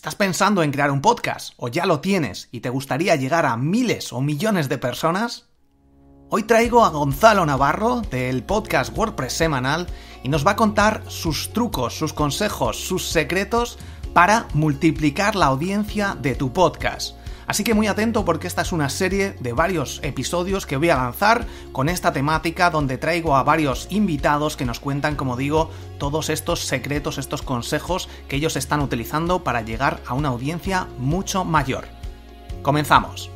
¿Estás pensando en crear un podcast o ya lo tienes y te gustaría llegar a miles o millones de personas? Hoy traigo a Gonzalo Navarro del podcast WordPress Semanal y nos va a contar sus trucos, sus consejos, sus secretos para multiplicar la audiencia de tu podcast. Así que muy atento porque esta es una serie de varios episodios que voy a lanzar con esta temática donde traigo a varios invitados que nos cuentan, como digo, todos estos secretos, estos consejos que ellos están utilizando para llegar a una audiencia mucho mayor. Comenzamos.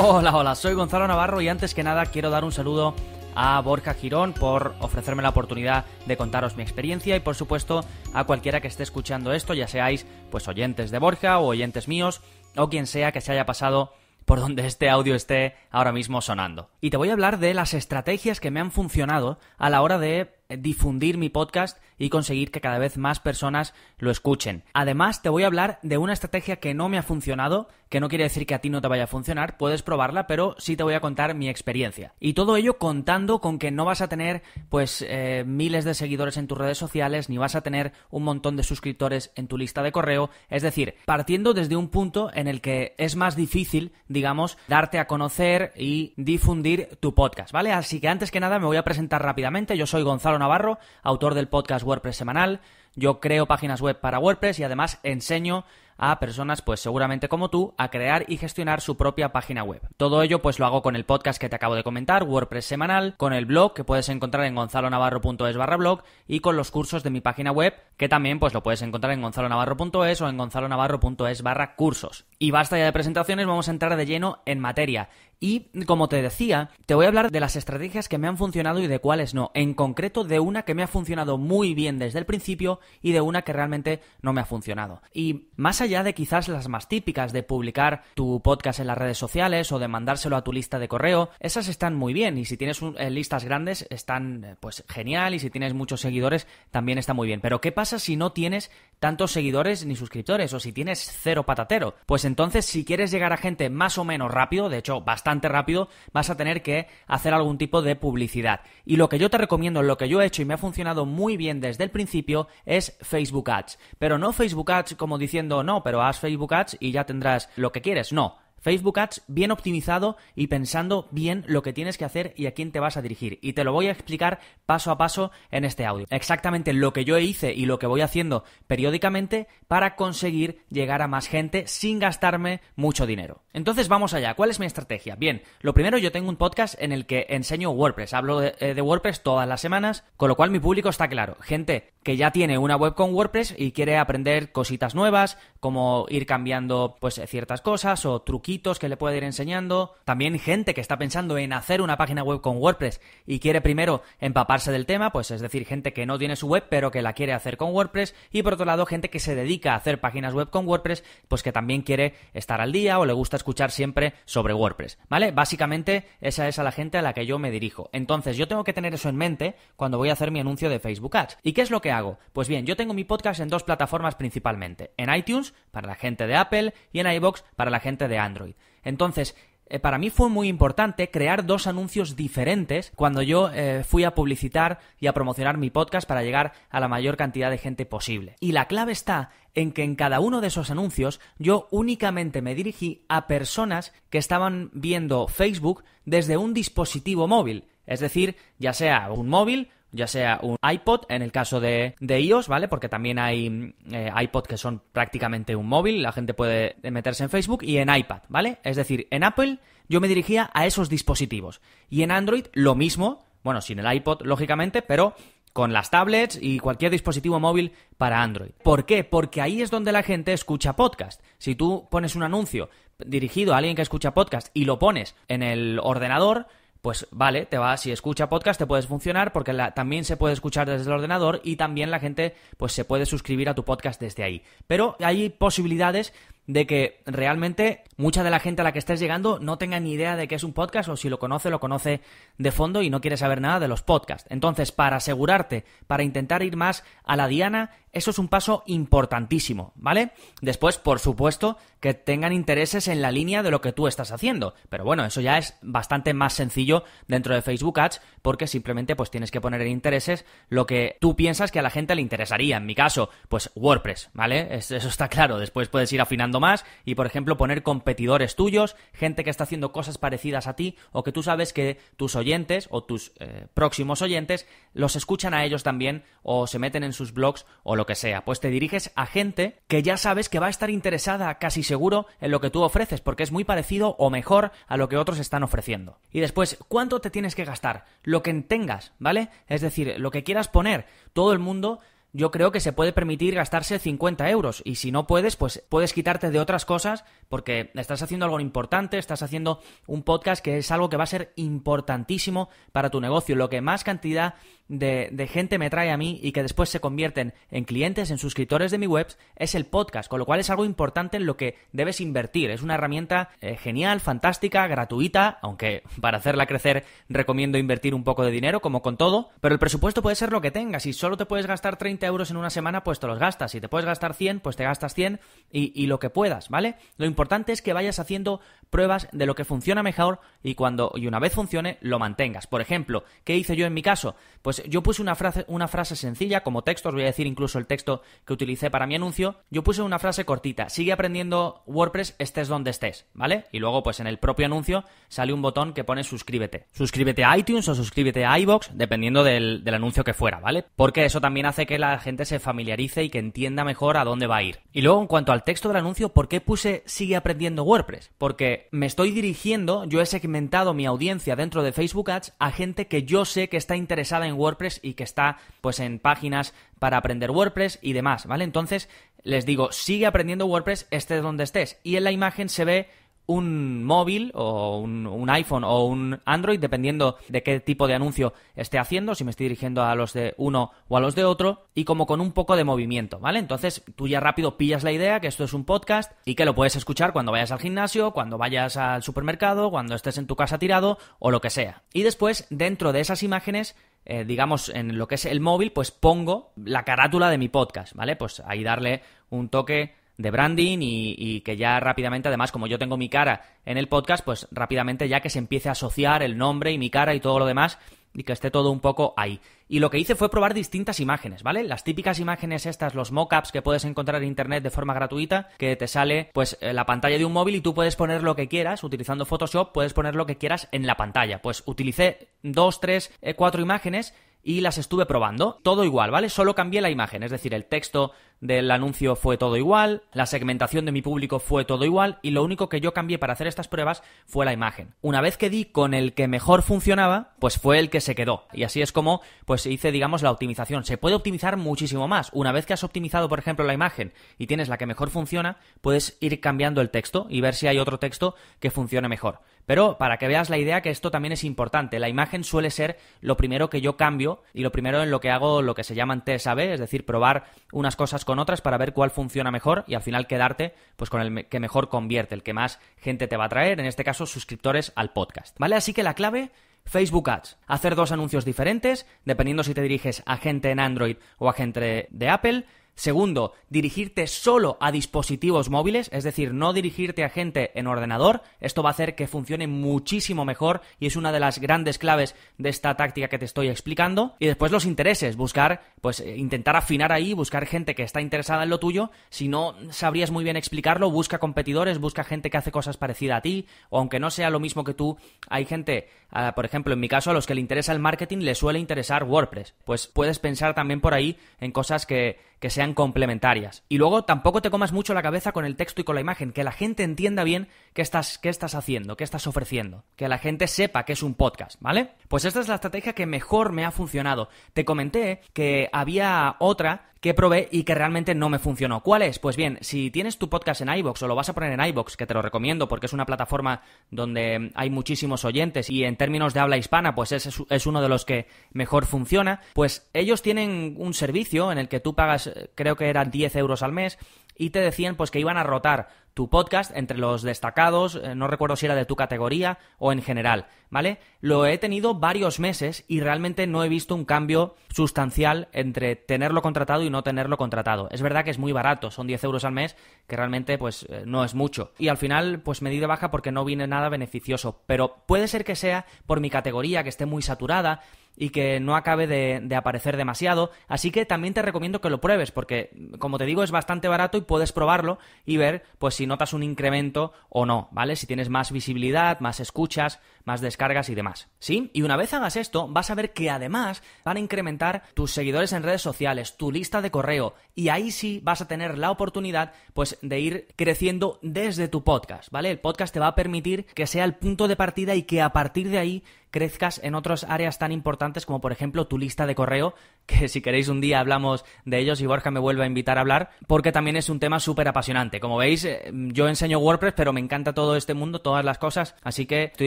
Hola, hola, soy Gonzalo Navarro y antes que nada quiero dar un saludo a Borja Girón por ofrecerme la oportunidad de contaros mi experiencia y por supuesto a cualquiera que esté escuchando esto, ya seáis pues oyentes de Borja o oyentes míos o quien sea que se haya pasado por donde este audio esté ahora mismo sonando. Y te voy a hablar de las estrategias que me han funcionado a la hora de difundir mi podcast y conseguir que cada vez más personas lo escuchen. Además, te voy a hablar de una estrategia que no me ha funcionado, que no quiere decir que a ti no te vaya a funcionar, puedes probarla, pero sí te voy a contar mi experiencia. Y todo ello contando con que no vas a tener pues eh, miles de seguidores en tus redes sociales, ni vas a tener un montón de suscriptores en tu lista de correo, es decir, partiendo desde un punto en el que es más difícil, digamos, darte a conocer y difundir tu podcast, ¿vale? Así que antes que nada me voy a presentar rápidamente, yo soy Gonzalo Navarro, autor del podcast WordPress semanal. Yo creo páginas web para WordPress y además enseño a personas, pues seguramente como tú, a crear y gestionar su propia página web. Todo ello pues lo hago con el podcast que te acabo de comentar, WordPress semanal, con el blog que puedes encontrar en gonzalonavarro.es barra blog y con los cursos de mi página web que también pues lo puedes encontrar en gonzalonavarro.es o en gonzalonavarro.es barra cursos. Y basta ya de presentaciones, vamos a entrar de lleno en materia. Y como te decía, te voy a hablar de las estrategias que me han funcionado y de cuáles no. En concreto, de una que me ha funcionado muy bien desde el principio y de una que realmente no me ha funcionado. Y más allá de quizás las más típicas de publicar tu podcast en las redes sociales o de mandárselo a tu lista de correo, esas están muy bien y si tienes eh, listas grandes están eh, pues genial y si tienes muchos seguidores también está muy bien. Pero ¿qué pasa si no tienes tantos seguidores ni suscriptores o si tienes cero patatero? Pues entonces si quieres llegar a gente más o menos rápido, de hecho bastante bastante rápido, vas a tener que hacer algún tipo de publicidad. Y lo que yo te recomiendo, lo que yo he hecho y me ha funcionado muy bien desde el principio es Facebook Ads. Pero no Facebook Ads como diciendo, no, pero haz Facebook Ads y ya tendrás lo que quieres. No Facebook Ads bien optimizado y pensando bien lo que tienes que hacer y a quién te vas a dirigir. Y te lo voy a explicar paso a paso en este audio. Exactamente lo que yo hice y lo que voy haciendo periódicamente para conseguir llegar a más gente sin gastarme mucho dinero. Entonces vamos allá. ¿Cuál es mi estrategia? Bien, lo primero yo tengo un podcast en el que enseño WordPress. Hablo de, eh, WordPress todas las semanas, con lo cual mi público está claro. Gente que ya tiene una web con WordPress y quiere aprender cositas nuevas, como ir cambiando pues ciertas cosas o truquitos que le puede ir enseñando. También gente que está pensando en hacer una página web con WordPress y quiere primero empaparse del tema, pues es decir, gente que no tiene su web pero que la quiere hacer con WordPress y por otro lado gente que se dedica a hacer páginas web con WordPress, pues que también quiere estar al día o le gusta escuchar siempre sobre WordPress, ¿vale? Básicamente esa es a la gente a la que yo me dirijo. Entonces, yo tengo que tener eso en mente cuando voy a hacer mi anuncio de Facebook Ads. ¿Y qué es lo que hago? Pues bien, yo tengo mi podcast en dos plataformas principalmente, en iTunes para la gente de Apple y en iBox para la gente de Android. Entonces, eh, para mí fue muy importante crear dos anuncios diferentes cuando yo eh, fui a publicitar y a promocionar mi podcast para llegar a la mayor cantidad de gente posible. Y la clave está en que en cada uno de esos anuncios yo únicamente me dirigí a personas que estaban viendo Facebook desde un dispositivo móvil, es decir, ya sea un móvil, ya sea un iPod en el caso de, de iOS, ¿vale? Porque también hay eh, iPod que son prácticamente un móvil, la gente puede meterse en Facebook y en iPad, ¿vale? Es decir, en Apple yo me dirigía a esos dispositivos y en Android lo mismo, bueno, sin el iPod lógicamente, pero con las tablets y cualquier dispositivo móvil para Android. ¿Por qué? Porque ahí es donde la gente escucha podcast. Si tú pones un anuncio dirigido a alguien que escucha podcast y lo pones en el ordenador, pues vale, te va, si escucha podcast te puedes funcionar porque también se puede escuchar desde el ordenador y también la gente pues se puede suscribir a tu podcast desde ahí. Pero hay posibilidades de que realmente mucha de la gente a la que estés llegando no tenga ni idea de qué es un podcast o si lo conoce, lo conoce de fondo y no quiere saber nada de los podcasts. Entonces, para asegurarte, para intentar ir más a la diana, eso es un paso importantísimo, ¿vale? Después, por supuesto, que tengan intereses en la línea de lo que tú estás haciendo. Pero bueno, eso ya es bastante más sencillo dentro de Facebook Ads porque simplemente pues tienes que poner en intereses lo que tú piensas que a la gente le interesaría. En mi caso, pues WordPress, ¿vale? Eso está claro. Después puedes ir afinando más y, por ejemplo, poner competidores tuyos, gente que está haciendo cosas parecidas a ti o que tú sabes que tus oyentes o tus eh, próximos oyentes los escuchan a ellos también o se meten en sus blogs o lo que sea. Pues te diriges a gente que ya sabes que va a estar interesada casi seguro en lo que tú ofreces porque es muy parecido o mejor a lo que otros están ofreciendo. Y después, ¿cuánto te tienes que gastar? Lo que tengas, ¿vale? Es decir, lo que quieras poner. Todo el mundo yo creo que se puede permitir gastarse 50 euros. Y si no puedes, pues puedes quitarte de otras cosas porque estás haciendo algo importante, estás haciendo un podcast que es algo que va a ser importantísimo para tu negocio. Lo que más cantidad de, gente me trae a mí y que después se convierten en clientes, en suscriptores de mi web, es el podcast, con lo cual es algo importante en lo que debes invertir. Es una herramienta eh, genial, fantástica, gratuita, aunque para hacerla crecer recomiendo invertir un poco de dinero, como con todo, pero el presupuesto puede ser lo que tengas. Si solo te puedes gastar 30 euros en una semana, pues te los gastas. Si te puedes gastar 100, pues te gastas 100 y, y lo que puedas, ¿vale? Lo importante es que vayas haciendo pruebas de lo que funciona mejor y cuando y una vez funcione lo mantengas. Por ejemplo, ¿qué hice yo en mi caso? Pues pues yo puse una frase, una frase sencilla como texto, os voy a decir incluso el texto que utilicé para mi anuncio. Yo puse una frase cortita, sigue aprendiendo WordPress estés donde estés, ¿vale? Y luego pues en el propio anuncio sale un botón que pone suscríbete. Suscríbete a iTunes o suscríbete a iBox, dependiendo del, del anuncio que fuera, ¿vale? Porque eso también hace que la gente se familiarice y que entienda mejor a dónde va a ir. Y luego en cuanto al texto del anuncio, ¿por qué puse sigue aprendiendo WordPress? Porque me estoy dirigiendo, yo he segmentado mi audiencia dentro de Facebook Ads a gente que yo sé que está interesada en WordPress WordPress y que está pues en páginas para aprender WordPress y demás, ¿vale? Entonces, les digo, sigue aprendiendo WordPress estés donde estés. Y en la imagen se ve un móvil o un, un, iPhone o un Android, dependiendo de qué tipo de anuncio esté haciendo, si me estoy dirigiendo a los de uno o a los de otro, y como con un poco de movimiento, ¿vale? Entonces tú ya rápido pillas la idea que esto es un podcast y que lo puedes escuchar cuando vayas al gimnasio, cuando vayas al supermercado, cuando estés en tu casa tirado o lo que sea. Y después, dentro de esas imágenes, eh, digamos, en lo que es el móvil, pues pongo la carátula de mi podcast, ¿vale? Pues ahí darle un toque de branding y, y, que ya rápidamente, además, como yo tengo mi cara en el podcast, pues rápidamente ya que se empiece a asociar el nombre y mi cara y todo lo demás y que esté todo un poco ahí. Y lo que hice fue probar distintas imágenes, ¿vale? Las típicas imágenes estas, los mockups que puedes encontrar en internet de forma gratuita, que te sale pues eh, la pantalla de un móvil y tú puedes poner lo que quieras, utilizando Photoshop puedes poner lo que quieras en la pantalla. Pues utilicé dos, tres, eh, cuatro imágenes y las estuve probando. Todo igual, ¿vale? Solo cambié la imagen, es decir, el texto del anuncio fue todo igual, la segmentación de mi público fue todo igual y lo único que yo cambié para hacer estas pruebas fue la imagen. Una vez que di con el que mejor funcionaba, pues fue el que se quedó. Y así es como pues hice digamos la optimización. Se puede optimizar muchísimo más. Una vez que has optimizado, por ejemplo, la imagen y tienes la que mejor funciona, puedes ir cambiando el texto y ver si hay otro texto que funcione mejor. Pero para que veas la idea que esto también es importante, la imagen suele ser lo primero que yo cambio y lo primero en lo que hago lo que se llaman test es decir, probar unas cosas con otras para ver cuál funciona mejor y al final quedarte pues con el que mejor convierte, el que más gente te va a traer, en este caso suscriptores al podcast, ¿vale? Así que la clave Facebook Ads. Hacer dos anuncios diferentes, dependiendo si te diriges a gente en Android o a gente de Apple. Segundo, dirigirte solo a dispositivos móviles, es decir, no dirigirte a gente en ordenador. Esto va a hacer que funcione muchísimo mejor y es una de las grandes claves de esta táctica que te estoy explicando. Y después los intereses, buscar, pues eh, intentar afinar ahí, buscar gente que está interesada en lo tuyo. Si no sabrías muy bien explicarlo, busca competidores, busca gente que hace cosas parecidas a ti, o aunque no sea lo mismo que tú, hay gente, ah, por ejemplo, en mi caso, a los que le interesa el marketing, le suele interesar WordPress. Pues puedes pensar también por ahí en cosas que que sean complementarias. Y luego tampoco te comas mucho la cabeza con el texto y con la imagen, que la gente entienda bien qué estás, estás haciendo, qué estás ofreciendo, que la gente sepa que es un podcast, ¿vale? Pues esta es la estrategia que mejor me ha funcionado. Te comenté que había otra que probé y que realmente no me funcionó. ¿Cuál es? Pues bien, si tienes tu podcast en iBox o lo vas a poner en iBox, que te lo recomiendo porque es una plataforma donde hay muchísimos oyentes y en términos de habla hispana, pues es uno de los que mejor funciona, pues ellos tienen un servicio en el que tú pagas, eh, creo que eran 10 euros al mes, y te decían pues que iban a rotar tu podcast entre los destacados, eh, no recuerdo si era de tu categoría o en general, ¿vale? Lo he tenido varios meses y realmente no he visto un cambio sustancial entre tenerlo contratado y no tenerlo contratado. Es verdad que es muy barato, son 10 euros al mes, que realmente pues eh, no es mucho. Y al final pues me di de baja porque no viene nada beneficioso, pero puede ser que sea por mi categoría, que esté muy saturada, y que no acabe de, aparecer demasiado. Así que también te recomiendo que lo pruebes, porque como te digo, es bastante barato y puedes probarlo y ver pues si notas un incremento o no, ¿vale? Si tienes más visibilidad, más escuchas, más descargas y demás. ¿Sí? Y una vez hagas esto, vas a ver que además van a incrementar tus seguidores en redes sociales, tu lista de correo, y ahí sí vas a tener la oportunidad pues de ir creciendo desde tu podcast, ¿vale? El podcast te va a permitir que sea el punto de partida y que a partir de ahí crezcas en otras áreas tan importantes como por ejemplo tu lista de correo que si queréis un día hablamos de ellos y Borja me vuelva a invitar a hablar, porque también es un tema súper apasionante. Como veis, eh, yo enseño WordPress, pero me encanta todo este mundo, todas las cosas, así que estoy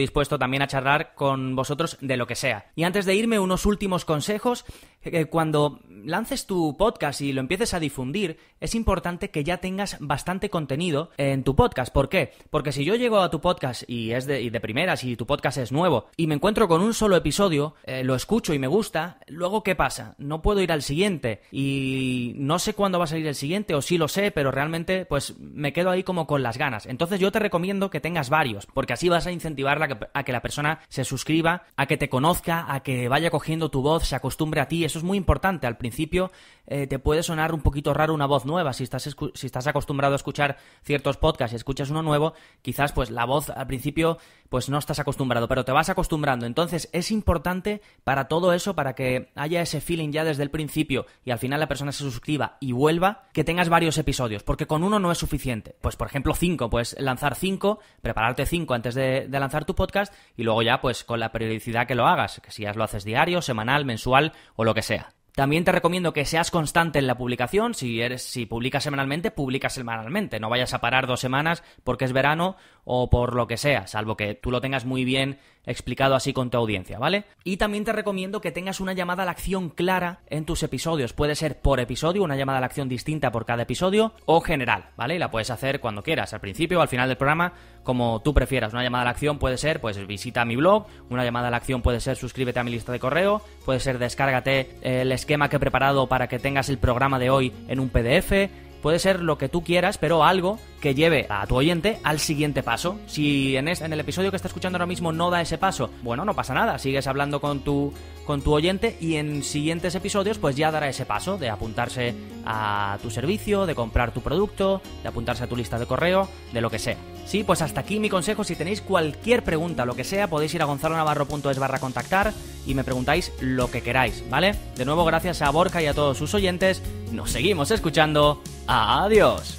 dispuesto también a charlar con vosotros de lo que sea. Y antes de irme, unos últimos consejos. Eh, cuando lances tu podcast y lo empieces a difundir, es importante que ya tengas bastante contenido en tu podcast. ¿Por qué? Porque si yo llego a tu podcast y es de, de primeras y tu podcast es nuevo y me encuentro con un solo episodio, eh, lo escucho y me gusta, luego ¿qué pasa? no puedo ir al siguiente y no sé cuándo va a salir el siguiente o sí lo sé, pero realmente pues me quedo ahí como con las ganas. Entonces yo te recomiendo que tengas varios, porque así vas a incentivar a que la persona se suscriba, a que te conozca, a que vaya cogiendo tu voz, se acostumbre a ti. Eso es muy importante. Al principio eh, te puede sonar un poquito raro una voz nueva. Si estás, si estás acostumbrado a escuchar ciertos podcasts y escuchas uno nuevo, quizás pues la voz al principio pues no estás acostumbrado, pero te vas acostumbrando. Entonces es importante para todo eso, para que haya ese feeling ya desde el principio y al final la persona se suscriba y vuelva, que tengas varios episodios, porque con uno no es suficiente. Pues por ejemplo cinco, pues lanzar cinco, prepararte cinco antes de, de lanzar tu podcast y luego ya pues con la periodicidad que lo hagas, que si ya lo haces diario, semanal, mensual o lo que sea. También te recomiendo que seas constante en la publicación. Si, eres, si publicas semanalmente, publicas semanalmente. No vayas a parar dos semanas porque es verano o por lo que sea, salvo que tú lo tengas muy bien explicado así con tu audiencia, ¿vale? Y también te recomiendo que tengas una llamada a la acción clara en tus episodios. Puede ser por episodio, una llamada a la acción distinta por cada episodio o general, ¿vale? Y la puedes hacer cuando quieras, al principio o al final del programa, como tú prefieras. Una llamada a la acción puede ser, pues visita mi blog, una llamada a la acción puede ser suscríbete a mi lista de correo, puede ser descárgate eh, el esquema que he preparado para que tengas el programa de hoy en un PDF, puede ser lo que tú quieras, pero algo que lleve a tu oyente al siguiente paso. Si en, el episodio que estás escuchando ahora mismo no da ese paso, bueno, no pasa nada, sigues hablando con tu, con tu oyente y en siguientes episodios pues ya dará ese paso de apuntarse a tu servicio, de comprar tu producto, de apuntarse a tu lista de correo, de lo que sea. Sí, pues hasta aquí mi consejo. Si tenéis cualquier pregunta, lo que sea, podéis ir a gonzalonavarro.es barra contactar y me preguntáis lo que queráis, ¿vale? De nuevo, gracias a Borja y a todos sus oyentes. Nos seguimos escuchando. Adiós.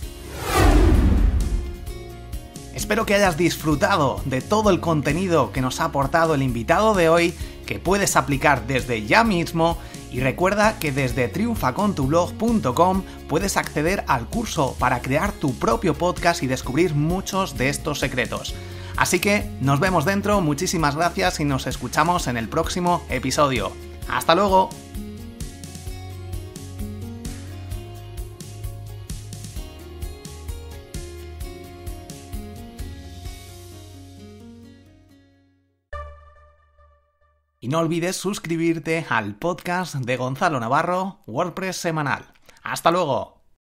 Espero que hayas disfrutado de todo el contenido que nos ha aportado el invitado de hoy, que puedes aplicar desde ya mismo y recuerda que desde triunfacontublog.com puedes acceder al curso para crear tu propio podcast y descubrir muchos de estos secretos. Así que nos vemos dentro, muchísimas gracias y nos escuchamos en el próximo episodio. ¡Hasta luego! no olvides suscribirte al podcast de Gonzalo Navarro, WordPress Semanal. ¡Hasta luego!